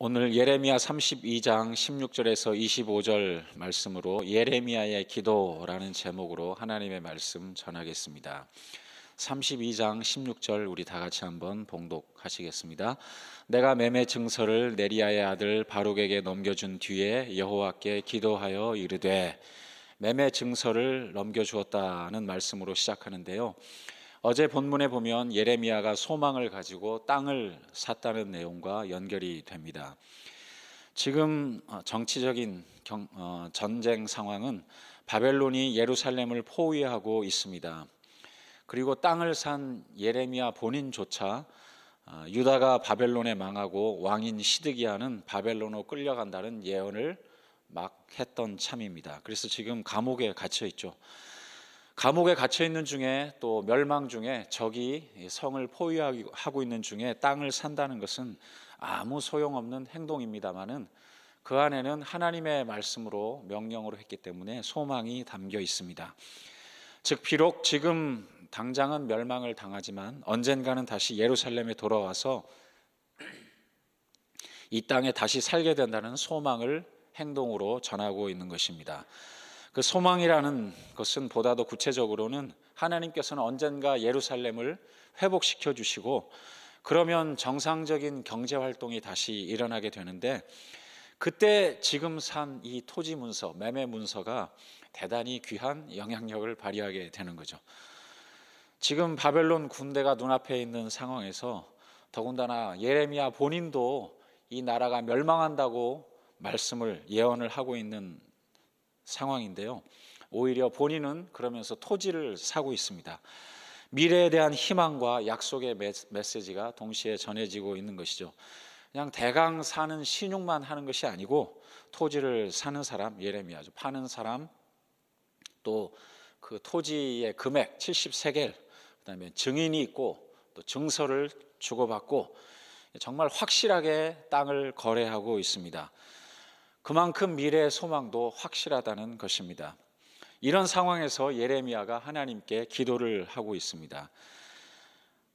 오늘 예레미야 32장 16절에서 25절 말씀으로 예레미야의 기도라는 제목으로 하나님의 말씀 전하겠습니다. 32장 16절 우리 다 같이 한번 봉독하시겠습니다. 내가 매매 증서를 네리야의 아들 바룩에게 넘겨준 뒤에 여호와께 기도하여 이르되 매매 증서를 넘겨주었다는 말씀으로 시작하는데요. 어제 본문에 보면 예레미야가 소망을 가지고 땅을 샀다는 내용과 연결이 됩니다. 지금 어, 정치적인 경, 어, 전쟁 상황은 바벨론이 예루살렘을 포위하고 있습니다. 그리고 땅을 산 예레미야 본인조차 어, 유다가 바벨론에 망하고 왕인 시드기야는 바벨론으로 끌려간다는 예언을 막 했던 참입니다. 그래서 지금 감옥에 갇혀 있죠. 감옥에 갇혀 있는 중에 또 멸망 중에 적이 성을 포위하고 있는 중에 땅을 산다는 것은 아무 소용없는 행동입니다만은 그 안에는 하나님의 말씀으로 명령으로 했기 때문에 소망이 담겨 있습니다. 즉 비록 지금 당장은 멸망을 당하지만 언젠가는 다시 예루살렘에 돌아와서 이 땅에 다시 살게 된다는 소망을 행동으로 전하고 있는 것입니다. 그 소망이라는 것은 보다도 구체적으로는 하나님께서는 언젠가 예루살렘을 회복시켜 주시고 그러면 정상적인 경제 활동이 다시 일어나게 되는데 그때 지금 산 이 토지 문서, 매매 문서가 대단히 귀한 영향력을 발휘하게 되는 거죠. 지금 바벨론 군대가 눈앞에 있는 상황에서 더군다나 예레미야 본인도 이 나라가 멸망한다고 말씀을 예언을 하고 있는 상황인데요. 오히려 본인은 그러면서 토지를 사고 있습니다. 미래에 대한 희망과 약속의 메시지가 동시에 전해지고 있는 것이죠. 그냥 대강 사는 신용만 하는 것이 아니고 토지를 사는 사람 예레미야죠. 파는 사람 또 그 토지의 금액 7 0세를 그다음에 증인이 있고 또 증서를 주고받고 정말 확실하게 땅을 거래하고 있습니다. 그만큼 미래의 소망도 확실하다는 것입니다. 이런 상황에서 예레미야가 하나님께 기도를 하고 있습니다.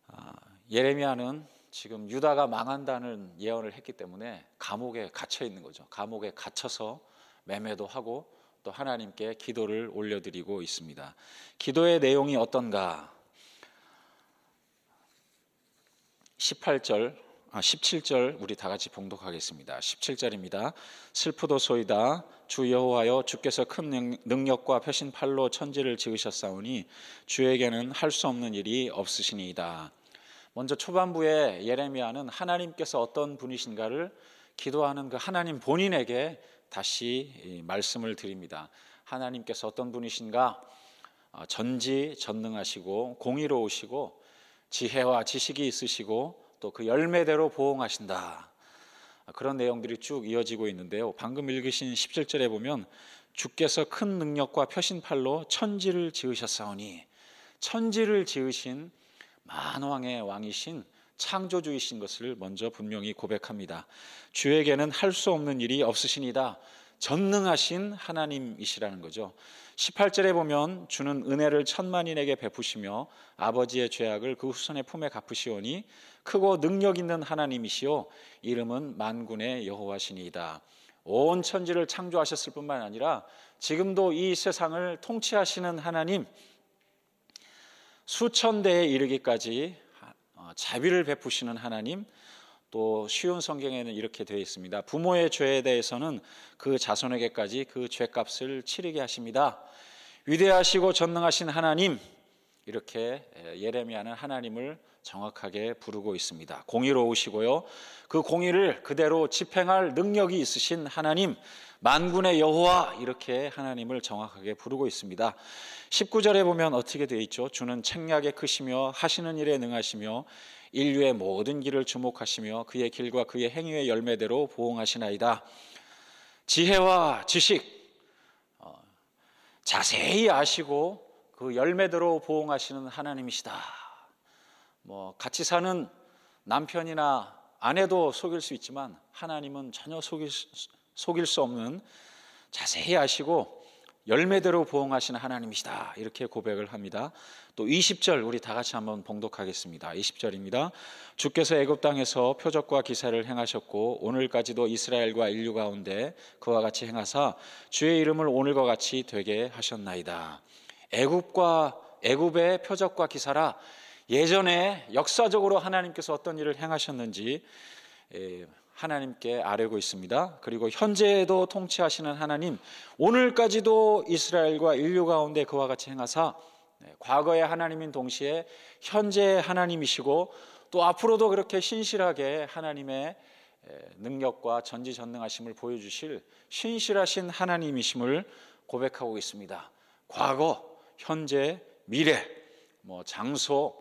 아, 예레미야는 지금 유다가 망한다는 예언을 했기 때문에 감옥에 갇혀 있는 거죠. 감옥에 갇혀서 매매도 하고 또 하나님께 기도를 올려드리고 있습니다. 기도의 내용이 어떤가? 18절 17절 아, 우리 다 같이 봉독하겠습니다. 17절입니다. 슬프도소이다 주 여호와여 주께서 큰 능력과 표신 팔로 천지를 지으셨사오니 주에게는 할 수 없는 일이 없으시니이다. 먼저 초반부에 예레미야는 하나님께서 어떤 분이신가를 기도하는 그 하나님 본인에게 다시 말씀을 드립니다. 하나님께서 어떤 분이신가 어, 전지 전능하시고 공의로우시고 지혜와 지식이 있으시고 또그 열매대로 보응하신다. 그런 내용들이 쭉 이어지고 있는데요. 방금 읽으신 17절에 보면 주께서 큰 능력과 표신팔로 천지를 지으셨사오니 천지를 지으신 만왕의 왕이신 창조주이신 것을 먼저 분명히 고백합니다. 주에게는 할 수 없는 일이 없으시니다. 전능하신 하나님이시라는 거죠. 18절에 보면 주는 은혜를 천만인에게 베푸시며 아버지의 죄악을 그 후손의 품에 갚으시오니 크고 능력 있는 하나님이시요 이름은 만군의 여호와시니이다. 온 천지를 창조하셨을 뿐만 아니라 지금도 이 세상을 통치하시는 하나님 수천 대에 이르기까지 어, 자비를 베푸시는 하나님 또 쉬운 성경에는 이렇게 되어 있습니다. 부모의 죄에 대해서는 그 자손에게까지 그 죄값을 치르게 하십니다. 위대하시고 전능하신 하나님 이렇게 예, 예레미야는 하나님을 정확하게 부르고 있습니다. 공의로우시고요. 그 공의를 그대로 집행할 능력이 있으신 하나님 만군의 여호와 이렇게 하나님을 정확하게 부르고 있습니다. 19절에 보면 어떻게 되어 있죠? 주는 책략에 크시며 하시는 일에 능하시며 인류의 모든 길을 주목하시며 그의 길과 그의 행위의 열매대로 보응하시나이다. 지혜와 지식 어, 자세히 아시고 그 열매대로 보응하시는 하나님이시다. 뭐 같이 사는 남편이나 아내도 속일 수 있지만 하나님은 전혀 속일 수, 속일 수 없는 자세히 아시고 열매대로 보응하시는 하나님이시다. 이렇게 고백을 합니다. 또 20절 우리 다 같이 한번 봉독하겠습니다. 20절입니다. 주께서 애굽 땅에서 표적과 기사를 행하셨고 오늘까지도 이스라엘과 인류 가운데 그와 같이 행하사 주의 이름을 오늘과 같이 되게 하셨나이다. 애굽과 애굽의 표적과 기사라 예전에 역사적으로 하나님께서 어떤 일을 행하셨는지 예, 하나님께 아뢰고 있습니다. 그리고 현재에도 통치하시는 하나님, 오늘까지도 이스라엘과 인류 가운데 그와 같이 행하사 네, 과거의 하나님인 동시에 현재의 하나님이시고 또 앞으로도 그렇게 신실하게 하나님의 예, 능력과 전지전능하심을 보여주실 신실하신 하나님이심을 고백하고 있습니다. 과거, 현재, 미래, 뭐 장소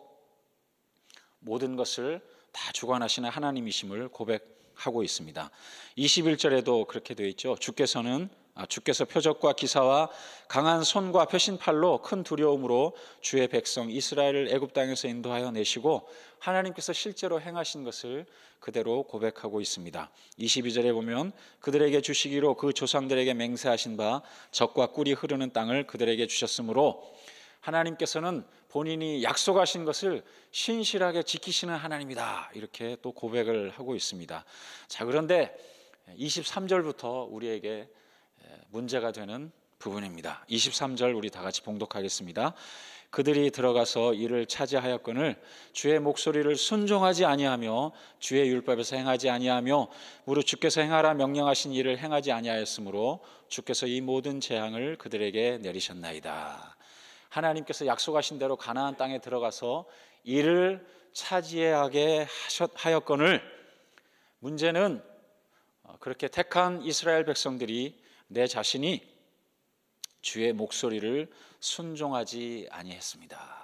모든 것을 다 주관하시는 하나님이심을 고백하고 있습니다. 21절에도 그렇게 되어 있죠. 주께서는 아, 주께서 표적과 기사와 강한 손과 표신팔로 큰 두려움으로 주의 백성 이스라엘을 애굽 땅에서 인도하여 내시고 하나님께서 실제로 행하신 것을 그대로 고백하고 있습니다. 22절에 보면 그들에게 주시기로 그 조상들에게 맹세하신 바 적과 꿀이 흐르는 땅을 그들에게 주셨으므로 하나님께서는 본인이 약속하신 것을 신실하게 지키시는 하나님이다. 이렇게 또 고백을 하고 있습니다. 자, 그런데 23절부터 우리에게 문제가 되는 부분입니다. 23절 우리 다 같이 봉독하겠습니다. 그들이 들어가서 이를 차지하였건을 주의 목소리를 순종하지 아니하며 주의 율법에서 행하지 아니하며 무릇 주께서 행하라 명령하신 일을 행하지 아니하였으므로 주께서 이 모든 재앙을 그들에게 내리셨나이다. 하나님께서 약속하신 대로 가나안 땅에 들어가서 이를 차지하게 하셨, 하였건을 문제는 어, 그렇게 택한 이스라엘 백성들이 내 자신이 주의 목소리를 순종하지 아니했습니다.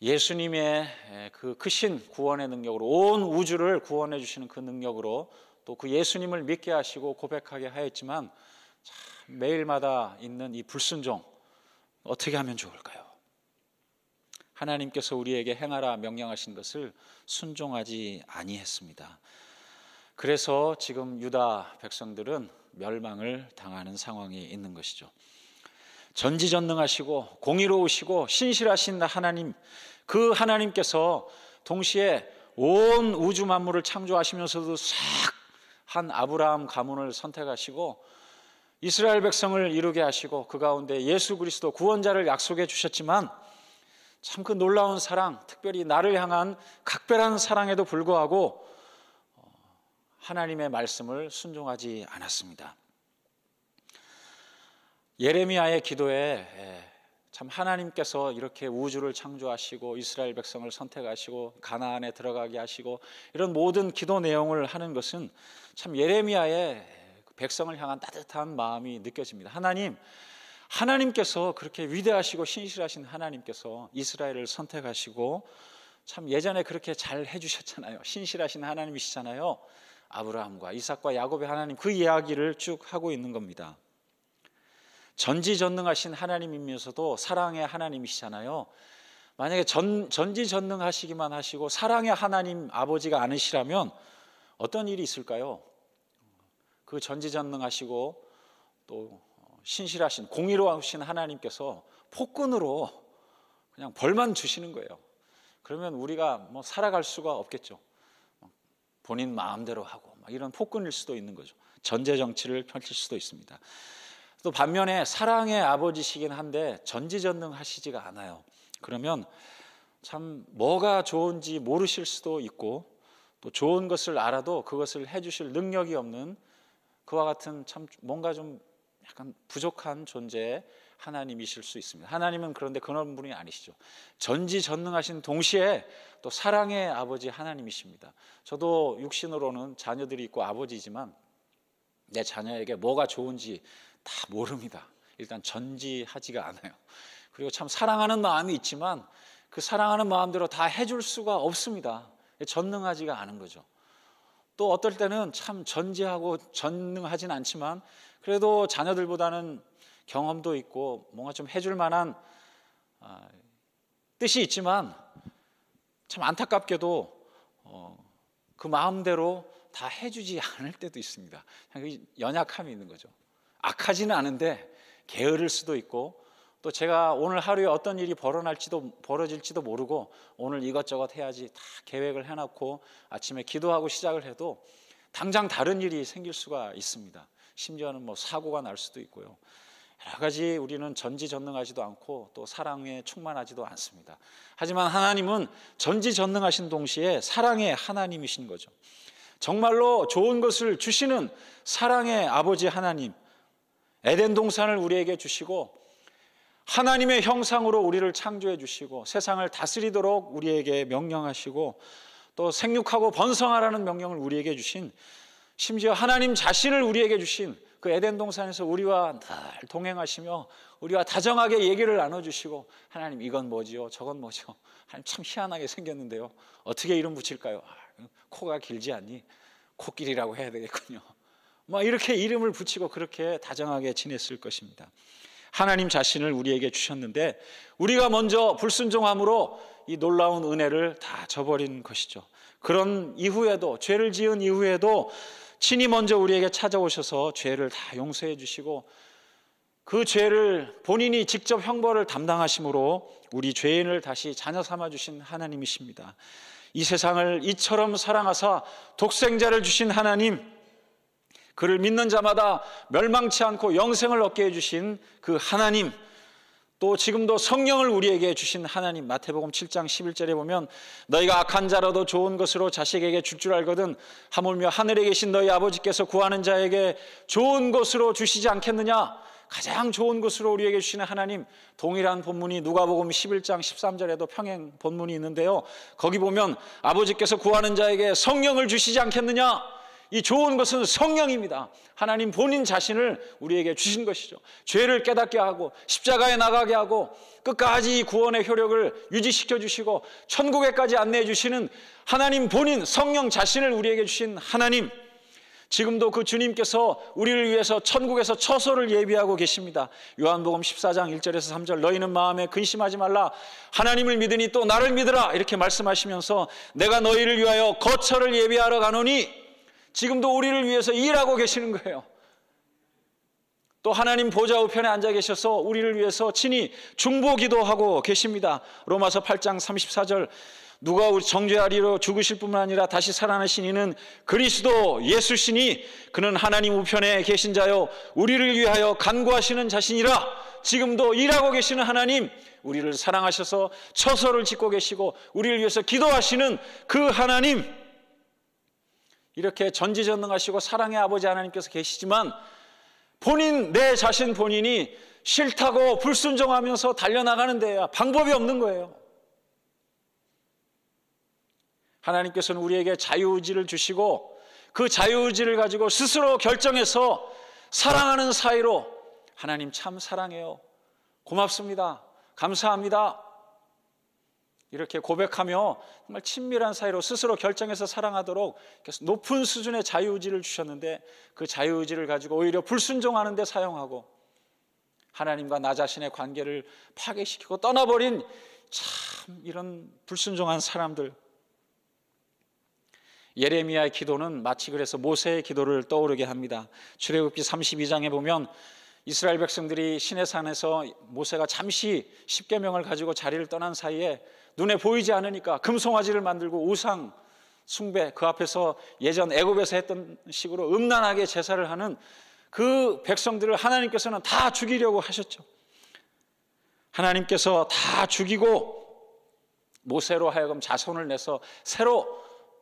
예수님의 그 크신 구원의 능력으로 온 우주를 구원해 주시는 그 능력으로 또 그 예수님을 믿게 하시고 고백하게 하였지만 매일마다 있는 이 불순종 어떻게 하면 좋을까요? 하나님께서 우리에게 행하라 명령하신 것을 순종하지 아니했습니다. 그래서 지금 유다 백성들은 멸망을 당하는 상황이 있는 것이죠. 전지전능하시고 공의로우시고 신실하신 하나님 그 하나님께서 동시에 온 우주 만물을 창조하시면서도 싹 한 아브라함 가문을 선택하시고 이스라엘 백성을 이루게 하시고 그 가운데 예수 그리스도 구원자를 약속해 주셨지만 참 그 놀라운 사랑, 특별히 나를 향한 각별한 사랑에도 불구하고 하나님의 말씀을 순종하지 않았습니다. 예레미야의 기도에 예, 참 하나님께서 이렇게 우주를 창조하시고 이스라엘 백성을 선택하시고 가나안에 들어가게 하시고 이런 모든 기도 내용을 하는 것은 참 예레미야의 백성을 향한 따뜻한 마음이 느껴집니다. 하나님 하나님께서 그렇게 위대하시고 신실하신 하나님께서 이스라엘을 선택하시고 참 예전에 그렇게 잘 해주셨잖아요. 신실하신 하나님이시잖아요. 아브라함과 이삭과 야곱의 하나님 그 이야기를 쭉 하고 있는 겁니다. 전지전능하신 하나님이면서도 사랑의 하나님이시잖아요. 만약에 전, 전지전능하시기만 하시고 사랑의 하나님 아버지가 아니시라면 어떤 일이 있을까요? 그 전지전능하시고 또 신실하신 공의로우신 하나님께서 폭군으로 그냥 벌만 주시는 거예요. 그러면 우리가 뭐 살아갈 수가 없겠죠. 본인 마음대로 하고 이런 폭군일 수도 있는 거죠. 전제 정치를 펼칠 수도 있습니다. 또 반면에 사랑의 아버지시긴 한데 전지전능하시지가 않아요. 그러면 참 뭐가 좋은지 모르실 수도 있고 또 좋은 것을 알아도 그것을 해주실 능력이 없는 그와 같은 참 뭔가 좀 약간 부족한 존재의 하나님이실 수 있습니다. 하나님은 그런데 그런 분이 아니시죠. 전지전능하신 동시에 또 사랑의 아버지 하나님이십니다. 저도 육신으로는 자녀들이 있고 아버지지만 내 자녀에게 뭐가 좋은지 다 모릅니다. 일단 전지하지가 않아요. 그리고 참 사랑하는 마음이 있지만 그 사랑하는 마음대로 다 해줄 수가 없습니다. 전능하지가 않은 거죠. 또 어떨 때는 참 전지하고 전능하진 않지만 그래도 자녀들보다는 경험도 있고 뭔가 좀 해줄 만한 어, 뜻이 있지만 참 안타깝게도 어, 그 마음대로 다 해주지 않을 때도 있습니다. 연약함이 있는 거죠. 악하지는 않은데 게으를 수도 있고 또 제가 오늘 하루에 어떤 일이 벌어날지도 벌어질지도 모르고 오늘 이것저것 해야지 다 계획을 해놓고 아침에 기도하고 시작을 해도 당장 다른 일이 생길 수가 있습니다. 심지어는 뭐 사고가 날 수도 있고요. 여러 가지 우리는 전지전능하지도 않고 또 사랑에 충만하지도 않습니다. 하지만 하나님은 전지전능하신 동시에 사랑의 하나님이신 거죠. 정말로 좋은 것을 주시는 사랑의 아버지 하나님, 에덴 동산을 우리에게 주시고 하나님의 형상으로 우리를 창조해 주시고 세상을 다스리도록 우리에게 명령하시고 또 생육하고 번성하라는 명령을 우리에게 주신 심지어 하나님 자신을 우리에게 주신 그 에덴 동산에서 우리와 늘 동행하시며 우리와 다정하게 얘기를 나눠주시고 하나님 이건 뭐지요? 저건 뭐죠? 하나님 참 희한하게 생겼는데요. 어떻게 이름 붙일까요? 아, 코가 길지 않니? 코끼리라고 해야 되겠군요. 막 뭐 이렇게 이름을 붙이고 그렇게 다정하게 지냈을 것입니다. 하나님 자신을 우리에게 주셨는데 우리가 먼저 불순종함으로 이 놀라운 은혜를 다 저버린 것이죠. 그런 이후에도 죄를 지은 이후에도 친히 먼저 우리에게 찾아오셔서 죄를 다 용서해 주시고 그 죄를 본인이 직접 형벌을 담당하심으로 우리 죄인을 다시 자녀 삼아 주신 하나님이십니다. 이 세상을 이처럼 사랑하사 독생자를 주신 하나님 그를 믿는 자마다 멸망치 않고 영생을 얻게 해 주신 그 하나님 또 지금도 성령을 우리에게 주신 하나님 마태복음 7장 11절에 보면 너희가 악한 자라도 좋은 것으로 자식에게 줄줄 줄 알거든 하물며 하늘에 계신 너희 아버지께서 구하는 자에게 좋은 것으로 주시지 않겠느냐 가장 좋은 것으로 우리에게 주시는 하나님 동일한 본문이 누가복음 11장 13절에도 평행 본문이 있는데요 거기 보면 아버지께서 구하는 자에게 성령을 주시지 않겠느냐 이 좋은 것은 성령입니다. 하나님 본인 자신을 우리에게 주신 것이죠. 죄를 깨닫게 하고 십자가에 나가게 하고 끝까지 이 구원의 효력을 유지시켜 주시고 천국에까지 안내해 주시는 하나님 본인 성령 자신을 우리에게 주신 하나님 지금도 그 주님께서 우리를 위해서 천국에서 처소를 예비하고 계십니다. 요한복음 14장 1절에서 3절 너희는 마음에 근심하지 말라 하나님을 믿으니 또 나를 믿으라 이렇게 말씀하시면서 내가 너희를 위하여 거처를 예비하러 가노니 지금도 우리를 위해서 일하고 계시는 거예요. 또 하나님 보좌 우편에 앉아 계셔서 우리를 위해서 친히 중보기도 하고 계십니다. 로마서 8장 34절 누가 우리 정죄하리로 죽으실 뿐만 아니라 다시 살아나신 이는 그리스도 예수시니 그는 하나님 우편에 계신 자요 우리를 위하여 간구하시는 자신이라 지금도 일하고 계시는 하나님 우리를 사랑하셔서 처소를 짓고 계시고 우리를 위해서 기도하시는 그 하나님 이렇게 전지전능하시고 사랑의 아버지 하나님께서 계시지만 본인 내 자신 본인이 싫다고 불순종하면서 달려나가는 데야 방법이 없는 거예요. 하나님께서는 우리에게 자유의지를 주시고 그 자유의지를 가지고 스스로 결정해서 사랑하는 사이로 하나님 참 사랑해요. 고맙습니다. 감사합니다. 이렇게 고백하며 정말 친밀한 사이로 스스로 결정해서 사랑하도록 높은 수준의 자유의지를 주셨는데 그 자유의지를 가지고 오히려 불순종하는 데 사용하고 하나님과 나 자신의 관계를 파괴시키고 떠나버린 참 이런 불순종한 사람들 예레미야의 기도는 마치 그래서 모세의 기도를 떠오르게 합니다. 출애굽기 32장에 보면 이스라엘 백성들이 신의 산에서 모세가 잠시 십계명을 가지고 자리를 떠난 사이에 눈에 보이지 않으니까 금송아지를 만들고 우상 숭배 그 앞에서 예전 애굽에서 했던 식으로 음란하게 제사를 하는 그 백성들을 하나님께서는 다 죽이려고 하셨죠. 하나님께서 다 죽이고 모세로 하여금 자손을 내서 새로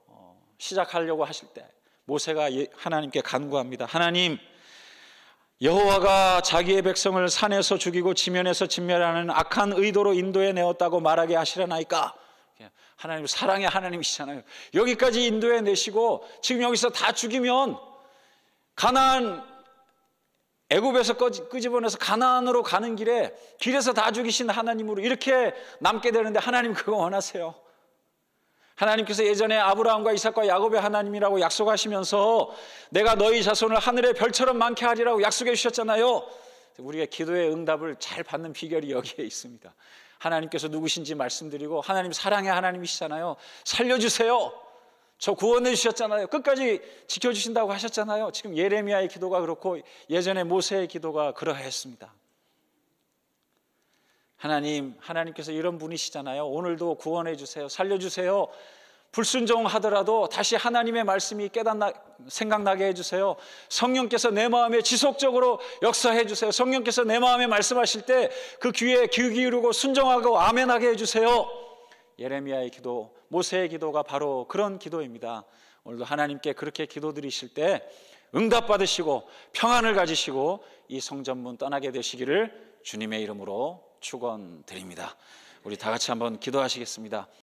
어, 시작하려고 하실 때 모세가 예, 하나님께 간구합니다. 하나님 여호와가 자기의 백성을 산에서 죽이고 지면에서 진멸하는 악한 의도로 인도해 내었다고 말하게 하시려나이까? 하나님 사랑의 하나님이시잖아요. 여기까지 인도해 내시고 지금 여기서 다 죽이면 가나안 애굽에서 끄집어내서 가나안으로 가는 길에 길에서 다 죽이신 하나님으로 이렇게 남게 되는데 하나님 그거 원하세요. 하나님께서 예전에 아브라함과 이삭과 야곱의 하나님이라고 약속하시면서 내가 너희 자손을 하늘의 별처럼 많게 하리라고 약속해 주셨잖아요. 우리가 기도의 응답을 잘 받는 비결이 여기에 있습니다. 하나님께서 누구신지 말씀드리고 하나님 사랑의 하나님이시잖아요. 살려주세요. 저 구원해 주셨잖아요. 끝까지 지켜주신다고 하셨잖아요. 지금 예레미야의 기도가 그렇고 예전에 모세의 기도가 그러했습니다. 하나님, 하나님께서 이런 분이시잖아요. 오늘도 구원해 주세요. 살려 주세요. 불순종하더라도 다시 하나님의 말씀이 깨닫나 생각나게 해 주세요. 성령께서 내 마음에 지속적으로 역사해 주세요. 성령께서 내 마음에 말씀하실 때 그 귀에 귀 기울이고 순종하고 아멘하게 해 주세요. 예레미야의 기도, 모세의 기도가 바로 그런 기도입니다. 오늘도 하나님께 그렇게 기도드리실 때 응답 받으시고 평안을 가지시고 이 성전문 떠나게 되시기를 주님의 이름으로 축원드립니다. 우리 다 같이 한번 기도하시겠습니다.